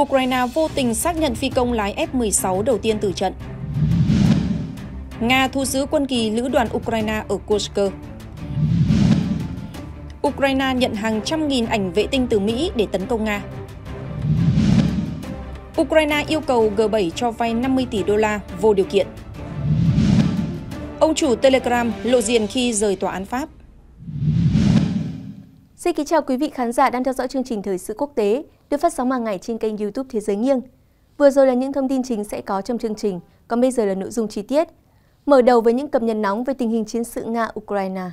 Ukraine vô tình xác nhận phi công lái F-16 đầu tiên từ trận. Nga thu giữ quân kỳ lữ đoàn Ukraine ở Kursk. Ukraine nhận hàng trăm nghìn ảnh vệ tinh từ Mỹ để tấn công Nga. Ukraine yêu cầu G7 cho vay 50 tỷ đô la vô điều kiện. Ông chủ Telegram lộ diện khi rời tòa án Pháp. Xin kính chào quý vị khán giả đang theo dõi chương trình Thời sự quốc tế được phát sóng hàng ngày trên kênh YouTube Thế giới nghiêng. Vừa rồi là những thông tin chính sẽ có trong chương trình, còn bây giờ là nội dung chi tiết. Mở đầu với những cập nhật nóng về tình hình chiến sự Nga-Ukraine.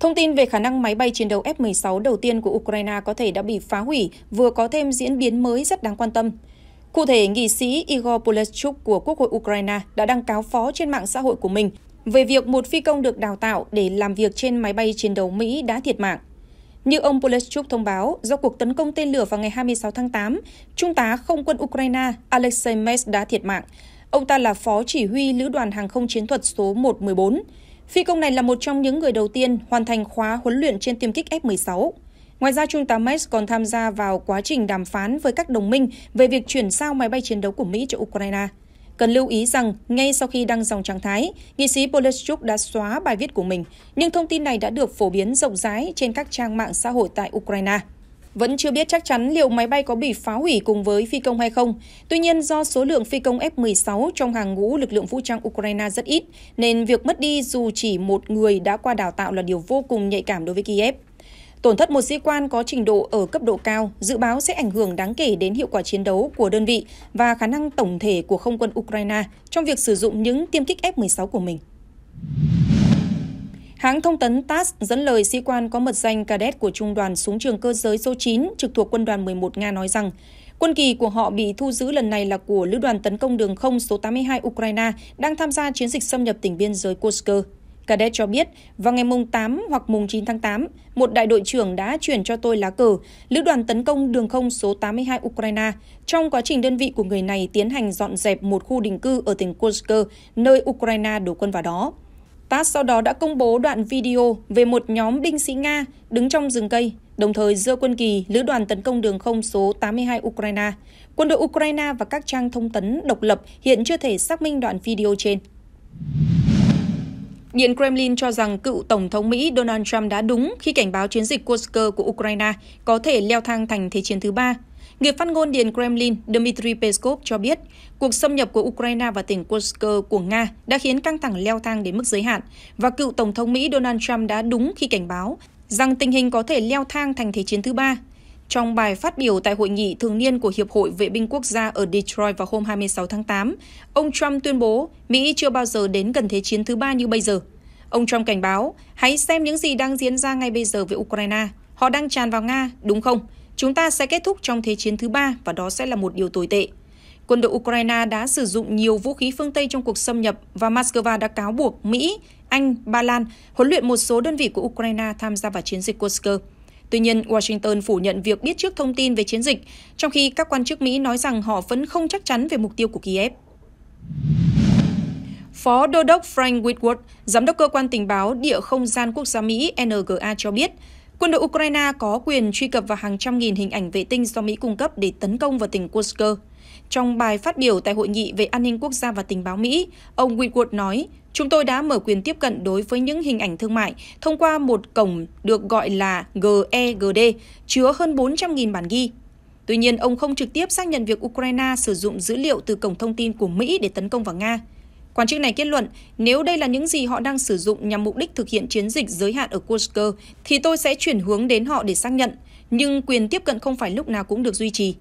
Thông tin về khả năng máy bay chiến đấu F-16 đầu tiên của Ukraine có thể đã bị phá hủy vừa có thêm diễn biến mới rất đáng quan tâm. Cụ thể, nghị sĩ Igor Poleshchuk của Quốc hội Ukraine đã đăng cáo phó trên mạng xã hội của mình về việc một phi công được đào tạo để làm việc trên máy bay chiến đấu Mỹ đã thiệt mạng. Như ông Poleshchuk thông báo, do cuộc tấn công tên lửa vào ngày 26 tháng 8, Trung tá không quân Ukraine Alexei Mes đã thiệt mạng. Ông ta là phó chỉ huy Lữ đoàn Hàng không Chiến thuật số 114. Phi công này là một trong những người đầu tiên hoàn thành khóa huấn luyện trên tiêm kích F-16. Ngoài ra, Trung tá Mes còn tham gia vào quá trình đàm phán với các đồng minh về việc chuyển giao máy bay chiến đấu của Mỹ cho Ukraine. Cần lưu ý rằng, ngay sau khi đăng dòng trạng thái, nghị sĩ Polishchuk đã xóa bài viết của mình, nhưng thông tin này đã được phổ biến rộng rãi trên các trang mạng xã hội tại Ukraine. Vẫn chưa biết chắc chắn liệu máy bay có bị phá hủy cùng với phi công hay không. Tuy nhiên, do số lượng phi công F-16 trong hàng ngũ lực lượng vũ trang Ukraine rất ít, nên việc mất đi dù chỉ một người đã qua đào tạo là điều vô cùng nhạy cảm đối với Kiev. Tổn thất một sĩ quan có trình độ ở cấp độ cao dự báo sẽ ảnh hưởng đáng kể đến hiệu quả chiến đấu của đơn vị và khả năng tổng thể của không quân Ukraine trong việc sử dụng những tiêm kích F-16 của mình. Hãng thông tấn TASS dẫn lời sĩ quan có mật danh cadet của Trung đoàn Súng trường Cơ giới số 9 trực thuộc Quân đoàn 11 Nga nói rằng, quân kỳ của họ bị thu giữ lần này là của Lữ đoàn tấn công đường không số 82 Ukraine đang tham gia chiến dịch xâm nhập tỉnh biên giới Kursk. Cadet cho biết, vào ngày mùng 8 hoặc mùng 9 tháng 8, một đại đội trưởng đã chuyển cho tôi lá cờ Lữ đoàn tấn công đường không số 82 Ukraine trong quá trình đơn vị của người này tiến hành dọn dẹp một khu định cư ở tỉnh Kursk, nơi Ukraine đổ quân vào đó. TASS sau đó đã công bố đoạn video về một nhóm binh sĩ Nga đứng trong rừng cây, đồng thời dơ quân kỳ lữ đoàn tấn công đường không số 82 Ukraine. Quân đội Ukraine và các trang thông tấn độc lập hiện chưa thể xác minh đoạn video trên. Điện Kremlin cho rằng cựu Tổng thống Mỹ Donald Trump đã đúng khi cảnh báo chiến dịch Kursk của Ukraine có thể leo thang thành thế chiến thứ ba. Người phát ngôn Điện Kremlin Dmitry Peskov cho biết cuộc xâm nhập của Ukraine vào tỉnh Kursk của Nga đã khiến căng thẳng leo thang đến mức giới hạn và cựu Tổng thống Mỹ Donald Trump đã đúng khi cảnh báo rằng tình hình có thể leo thang thành thế chiến thứ ba trong bài phát biểu tại hội nghị thường niên của Hiệp hội Vệ binh Quốc gia ở Detroit vào hôm 26 tháng 8, ông Trump tuyên bố Mỹ chưa bao giờ đến gần thế chiến thứ ba như bây giờ. Ông Trump cảnh báo, hãy xem những gì đang diễn ra ngay bây giờ với Ukraine. Họ đang tràn vào Nga, đúng không? Chúng ta sẽ kết thúc trong thế chiến thứ ba và đó sẽ là một điều tồi tệ. Quân đội Ukraine đã sử dụng nhiều vũ khí phương Tây trong cuộc xâm nhập và Moscow đã cáo buộc Mỹ, Anh, Ba Lan huấn luyện một số đơn vị của Ukraine tham gia vào chiến dịch Kursk. Tuy nhiên, Washington phủ nhận việc biết trước thông tin về chiến dịch, trong khi các quan chức Mỹ nói rằng họ vẫn không chắc chắn về mục tiêu của Kiev. Phó Đô đốc Frank Whitworth, Giám đốc Cơ quan Tình báo Địa không gian Quốc gia Mỹ NGA cho biết, quân đội Ukraine có quyền truy cập vào hàng trăm nghìn hình ảnh vệ tinh do Mỹ cung cấp để tấn công vào tỉnh Kursk. Trong bài phát biểu tại Hội nghị về An ninh Quốc gia và Tình báo Mỹ, ông Whitworth nói Chúng tôi đã mở quyền tiếp cận đối với những hình ảnh thương mại thông qua một cổng được gọi là GEGD, chứa hơn 400.000 bản ghi. Tuy nhiên, ông không trực tiếp xác nhận việc Ukraine sử dụng dữ liệu từ cổng thông tin của Mỹ để tấn công vào Nga. Quan chức này kết luận, nếu đây là những gì họ đang sử dụng nhằm mục đích thực hiện chiến dịch giới hạn ở Kursk, thì tôi sẽ chuyển hướng đến họ để xác nhận, nhưng quyền tiếp cận không phải lúc nào cũng được duy trì.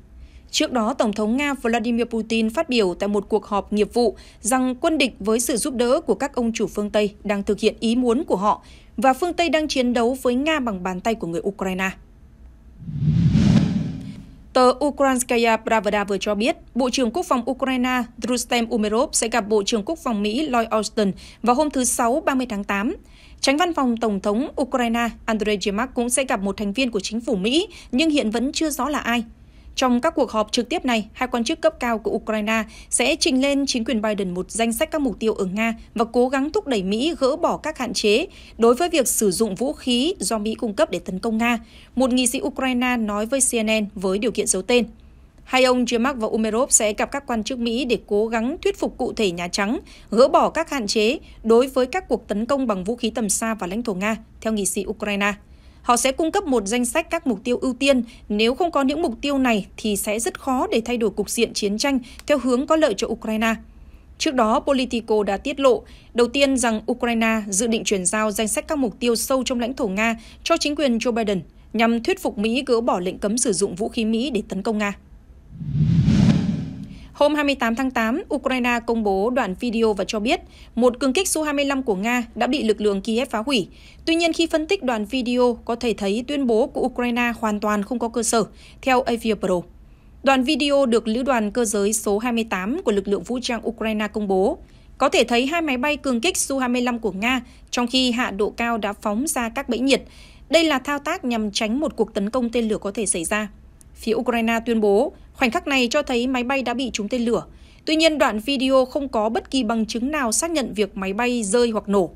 Trước đó, Tổng thống Nga Vladimir Putin phát biểu tại một cuộc họp nghiệp vụ rằng quân địch với sự giúp đỡ của các ông chủ phương Tây đang thực hiện ý muốn của họ và phương Tây đang chiến đấu với Nga bằng bàn tay của người Ukraine. Tờ Ukrainskaya Pravda vừa cho biết, Bộ trưởng Quốc phòng Ukraine Drustem Umerov sẽ gặp Bộ trưởng Quốc phòng Mỹ Lloyd Austin vào hôm thứ Sáu 30 tháng 8. Tránh văn phòng Tổng thống Ukraine Andrei Yermak cũng sẽ gặp một thành viên của chính phủ Mỹ, nhưng hiện vẫn chưa rõ là ai. Trong các cuộc họp trực tiếp này, hai quan chức cấp cao của Ukraine sẽ trình lên chính quyền Biden một danh sách các mục tiêu ở Nga và cố gắng thúc đẩy Mỹ gỡ bỏ các hạn chế đối với việc sử dụng vũ khí do Mỹ cung cấp để tấn công Nga, một nghị sĩ Ukraine nói với CNN với điều kiện giấu tên. Hai ông Jermak và Umerov sẽ gặp các quan chức Mỹ để cố gắng thuyết phục cụ thể Nhà Trắng gỡ bỏ các hạn chế đối với các cuộc tấn công bằng vũ khí tầm xa và lãnh thổ Nga, theo nghị sĩ Ukraine. Họ sẽ cung cấp một danh sách các mục tiêu ưu tiên, nếu không có những mục tiêu này thì sẽ rất khó để thay đổi cục diện chiến tranh theo hướng có lợi cho Ukraine. Trước đó, Politico đã tiết lộ đầu tiên rằng Ukraine dự định chuyển giao danh sách các mục tiêu sâu trong lãnh thổ Nga cho chính quyền Joe Biden nhằm thuyết phục Mỹ gỡ bỏ lệnh cấm sử dụng vũ khí Mỹ để tấn công Nga. Hôm 28 tháng 8, Ukraine công bố đoạn video và cho biết một cường kích Su-25 của Nga đã bị lực lượng Kiev phá hủy. Tuy nhiên, khi phân tích đoạn video, có thể thấy tuyên bố của Ukraine hoàn toàn không có cơ sở, theo Avia Pro. Đoạn video được Lữ đoàn Cơ giới số 28 của lực lượng vũ trang Ukraine công bố. Có thể thấy hai máy bay cường kích Su-25 của Nga, trong khi hạ độ cao đã phóng ra các bẫy nhiệt. Đây là thao tác nhằm tránh một cuộc tấn công tên lửa có thể xảy ra. Phía Ukraine tuyên bố Khoảnh khắc này cho thấy máy bay đã bị trúng tên lửa. Tuy nhiên, đoạn video không có bất kỳ bằng chứng nào xác nhận việc máy bay rơi hoặc nổ.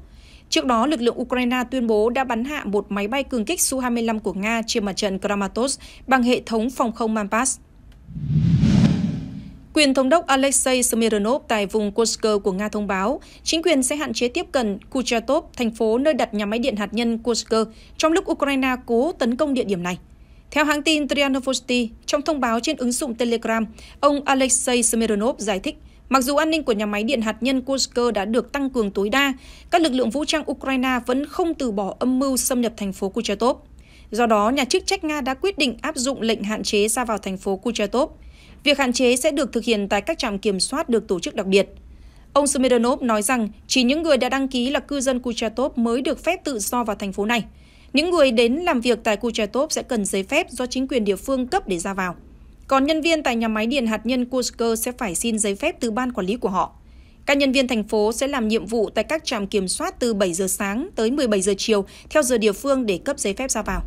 Trước đó, lực lượng Ukraine tuyên bố đã bắn hạ một máy bay cường kích Su-25 của Nga trên mặt trận Kramatorsk bằng hệ thống phòng không Mampas. Quyền thống đốc Alexei Smirnov tại vùng Kursk của Nga thông báo, chính quyền sẽ hạn chế tiếp cận Kuchertov, thành phố nơi đặt nhà máy điện hạt nhân Kursk, trong lúc Ukraine cố tấn công địa điểm này. Theo hãng tin Trianovosti, trong thông báo trên ứng dụng Telegram, ông Alexei Smirnov giải thích, mặc dù an ninh của nhà máy điện hạt nhân Kursk đã được tăng cường tối đa, các lực lượng vũ trang Ukraine vẫn không từ bỏ âm mưu xâm nhập thành phố Kuchertov. Do đó, nhà chức trách Nga đã quyết định áp dụng lệnh hạn chế ra vào thành phố Kuchertov. Việc hạn chế sẽ được thực hiện tại các trạm kiểm soát được tổ chức đặc biệt. Ông Smirnov nói rằng chỉ những người đã đăng ký là cư dân Kuchertov mới được phép tự do vào thành phố này – những người đến làm việc tại Kuchertov sẽ cần giấy phép do chính quyền địa phương cấp để ra vào. Còn nhân viên tại nhà máy điện hạt nhân Kursk sẽ phải xin giấy phép từ ban quản lý của họ. Các nhân viên thành phố sẽ làm nhiệm vụ tại các trạm kiểm soát từ 7 giờ sáng tới 17 giờ chiều theo giờ địa phương để cấp giấy phép ra vào.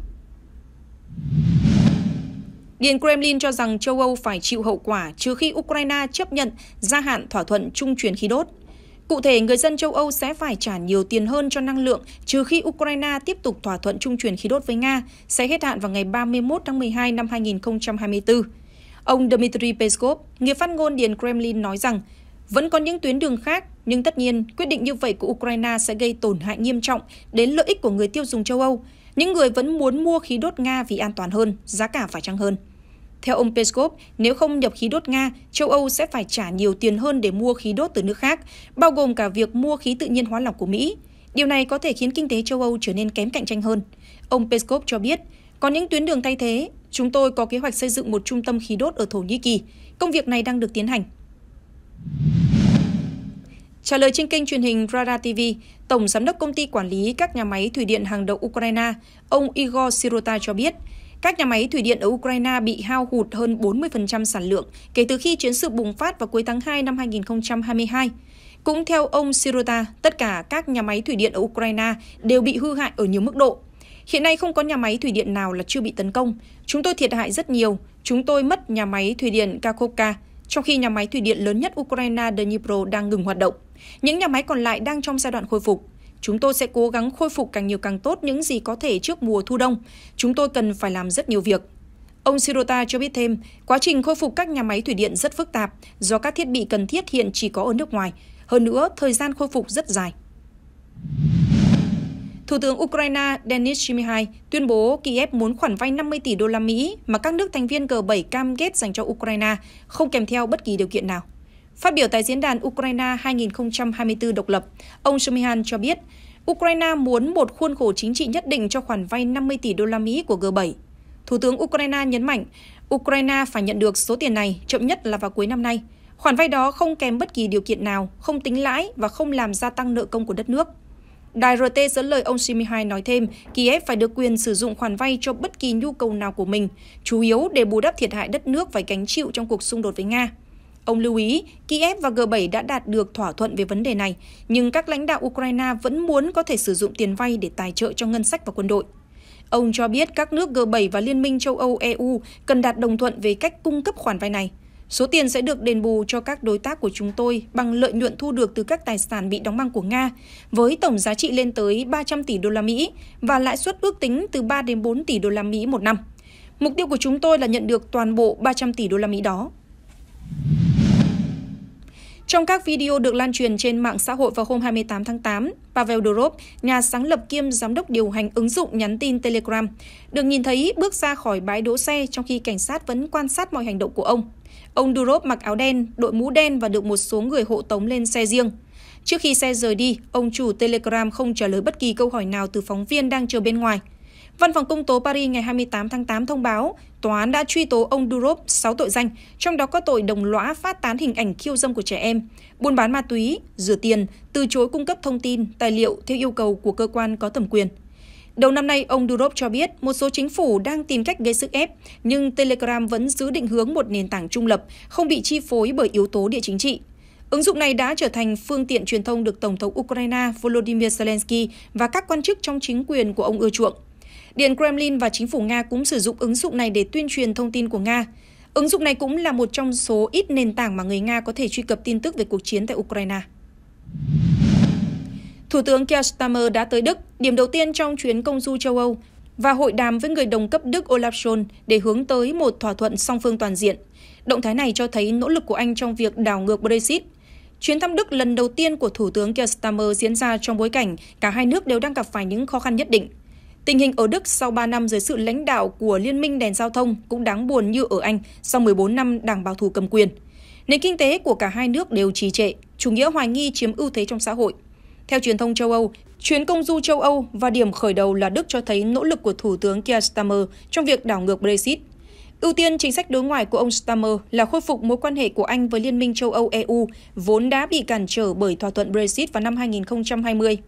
Điện Kremlin cho rằng châu Âu phải chịu hậu quả trừ khi Ukraine chấp nhận gia hạn thỏa thuận trung chuyển khí đốt. Cụ thể, người dân châu Âu sẽ phải trả nhiều tiền hơn cho năng lượng trừ khi Ukraine tiếp tục thỏa thuận trung chuyển khí đốt với Nga sẽ hết hạn vào ngày 31 tháng 12 năm 2024. Ông Dmitry Peskov, người phát ngôn Điện Kremlin nói rằng vẫn có những tuyến đường khác, nhưng tất nhiên quyết định như vậy của Ukraine sẽ gây tổn hại nghiêm trọng đến lợi ích của người tiêu dùng châu Âu, những người vẫn muốn mua khí đốt Nga vì an toàn hơn, giá cả phải chăng hơn. Theo ông Peskov, nếu không nhập khí đốt Nga, châu Âu sẽ phải trả nhiều tiền hơn để mua khí đốt từ nước khác, bao gồm cả việc mua khí tự nhiên hóa lỏng của Mỹ. Điều này có thể khiến kinh tế châu Âu trở nên kém cạnh tranh hơn. Ông Peskov cho biết, có những tuyến đường thay thế, chúng tôi có kế hoạch xây dựng một trung tâm khí đốt ở Thổ Nhĩ Kỳ. Công việc này đang được tiến hành. Trả lời trên kênh truyền hình Rada TV, Tổng Giám đốc Công ty Quản lý các nhà máy thủy điện hàng đầu Ukraine, ông Igor Sirota cho biết, các nhà máy thủy điện ở Ukraine bị hao hụt hơn 40% sản lượng kể từ khi chiến sự bùng phát vào cuối tháng 2 năm 2022. Cũng theo ông Sirota, tất cả các nhà máy thủy điện ở Ukraine đều bị hư hại ở nhiều mức độ. Hiện nay không có nhà máy thủy điện nào là chưa bị tấn công. Chúng tôi thiệt hại rất nhiều. Chúng tôi mất nhà máy thủy điện Kakhovka, trong khi nhà máy thủy điện lớn nhất Ukraine Dnipro đang ngừng hoạt động. Những nhà máy còn lại đang trong giai đoạn khôi phục. Chúng tôi sẽ cố gắng khôi phục càng nhiều càng tốt những gì có thể trước mùa thu đông. Chúng tôi cần phải làm rất nhiều việc. Ông Sirota cho biết thêm, quá trình khôi phục các nhà máy thủy điện rất phức tạp do các thiết bị cần thiết hiện chỉ có ở nước ngoài. Hơn nữa, thời gian khôi phục rất dài. Thủ tướng Ukraine Denis Shmyhal tuyên bố Kiev muốn khoản vay 50 tỷ đô la Mỹ mà các nước thành viên G7 cam kết dành cho Ukraine, không kèm theo bất kỳ điều kiện nào. Phát biểu tại diễn đàn Ukraine 2024 độc lập, ông Shumihan cho biết Ukraine muốn một khuôn khổ chính trị nhất định cho khoản vay 50 tỷ đô la Mỹ của G7. Thủ tướng Ukraine nhấn mạnh, Ukraine phải nhận được số tiền này chậm nhất là vào cuối năm nay. Khoản vay đó không kèm bất kỳ điều kiện nào, không tính lãi và không làm gia tăng nợ công của đất nước. Đài RT dẫn lời ông Shimihai nói thêm, Kiev phải được quyền sử dụng khoản vay cho bất kỳ nhu cầu nào của mình, chủ yếu để bù đắp thiệt hại đất nước phải gánh chịu trong cuộc xung đột với Nga. Ông lưu ý, Kiev và G7 đã đạt được thỏa thuận về vấn đề này, nhưng các lãnh đạo Ukraine vẫn muốn có thể sử dụng tiền vay để tài trợ cho ngân sách và quân đội. Ông cho biết các nước G7 và Liên minh châu Âu EU cần đạt đồng thuận về cách cung cấp khoản vay này. Số tiền sẽ được đền bù cho các đối tác của chúng tôi bằng lợi nhuận thu được từ các tài sản bị đóng băng của Nga, với tổng giá trị lên tới 300 tỷ đô la Mỹ và lãi suất ước tính từ 3 đến 4 tỷ đô la Mỹ một năm. Mục tiêu của chúng tôi là nhận được toàn bộ 300 tỷ đô la Mỹ đó. Trong các video được lan truyền trên mạng xã hội vào hôm 28 tháng 8, Pavel Durov, nhà sáng lập kiêm giám đốc điều hành ứng dụng nhắn tin Telegram, được nhìn thấy bước ra khỏi bãi đỗ xe trong khi cảnh sát vẫn quan sát mọi hành động của ông. Ông Durov mặc áo đen, đội mũ đen và được một số người hộ tống lên xe riêng. Trước khi xe rời đi, ông chủ Telegram không trả lời bất kỳ câu hỏi nào từ phóng viên đang chờ bên ngoài – Văn phòng công tố Paris ngày 28 tháng 8 thông báo tòa án đã truy tố ông Durov 6 tội danh, trong đó có tội đồng lõa phát tán hình ảnh khiêu dâm của trẻ em, buôn bán ma túy, rửa tiền, từ chối cung cấp thông tin, tài liệu theo yêu cầu của cơ quan có thẩm quyền. Đầu năm nay, ông Durov cho biết một số chính phủ đang tìm cách gây sức ép, nhưng Telegram vẫn giữ định hướng một nền tảng trung lập, không bị chi phối bởi yếu tố địa chính trị. Ứng dụng này đã trở thành phương tiện truyền thông được Tổng thống Ukraine Volodymyr Zelensky và các quan chức trong chính quyền của ông ưa chuộng. Điện Kremlin và chính phủ Nga cũng sử dụng ứng dụng này để tuyên truyền thông tin của Nga. Ứng dụng này cũng là một trong số ít nền tảng mà người Nga có thể truy cập tin tức về cuộc chiến tại Ukraine. Thủ tướng Keir Starmer đã tới Đức, điểm đầu tiên trong chuyến công du châu Âu, và hội đàm với người đồng cấp Đức Olaf Scholz để hướng tới một thỏa thuận song phương toàn diện. Động thái này cho thấy nỗ lực của Anh trong việc đảo ngược Brexit. Chuyến thăm Đức lần đầu tiên của Thủ tướng Keir Starmer diễn ra trong bối cảnh cả hai nước đều đang gặp phải những khó khăn nhất định. Tình hình ở Đức sau 3 năm dưới sự lãnh đạo của Liên minh đèn giao thông cũng đáng buồn như ở Anh sau 14 năm đảng bảo thủ cầm quyền. Nền kinh tế của cả hai nước đều trì trệ, chủ nghĩa hoài nghi chiếm ưu thế trong xã hội. Theo truyền thông châu Âu, chuyến công du châu Âu và điểm khởi đầu là Đức cho thấy nỗ lực của Thủ tướng Keir Starmer trong việc đảo ngược Brexit. Ưu tiên chính sách đối ngoại của ông Starmer là khôi phục mối quan hệ của Anh với Liên minh châu Âu EU, vốn đã bị cản trở bởi thỏa thuận Brexit vào năm 2020.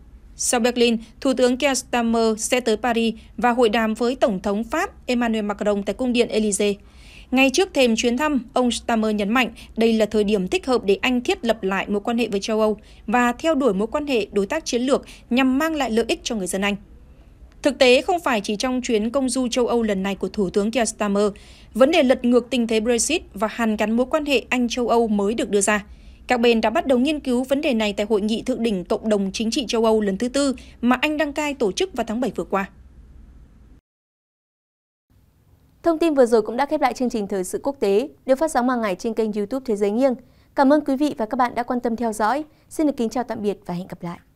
Sau Berlin, Thủ tướng Keir Starmer sẽ tới Paris và hội đàm với Tổng thống Pháp Emmanuel Macron tại Cung điện Élysée. Ngay trước thềm chuyến thăm, ông Starmer nhấn mạnh đây là thời điểm thích hợp để Anh thiết lập lại mối quan hệ với châu Âu và theo đuổi mối quan hệ đối tác chiến lược nhằm mang lại lợi ích cho người dân Anh. Thực tế không phải chỉ trong chuyến công du châu Âu lần này của Thủ tướng Keir Starmer, vấn đề lật ngược tình thế Brexit và hàn gắn mối quan hệ Anh-châu Âu mới được đưa ra – các bên đã bắt đầu nghiên cứu vấn đề này tại hội nghị thượng đỉnh Cộng đồng Chính trị châu Âu lần thứ tư mà Anh đăng cai tổ chức vào tháng 7 vừa qua. Thông tin vừa rồi cũng đã khép lại chương trình Thời sự quốc tế được phát sóng hàng ngày trên kênh youtube Thế giới nghiêng. Cảm ơn quý vị và các bạn đã quan tâm theo dõi. Xin được kính chào tạm biệt và hẹn gặp lại.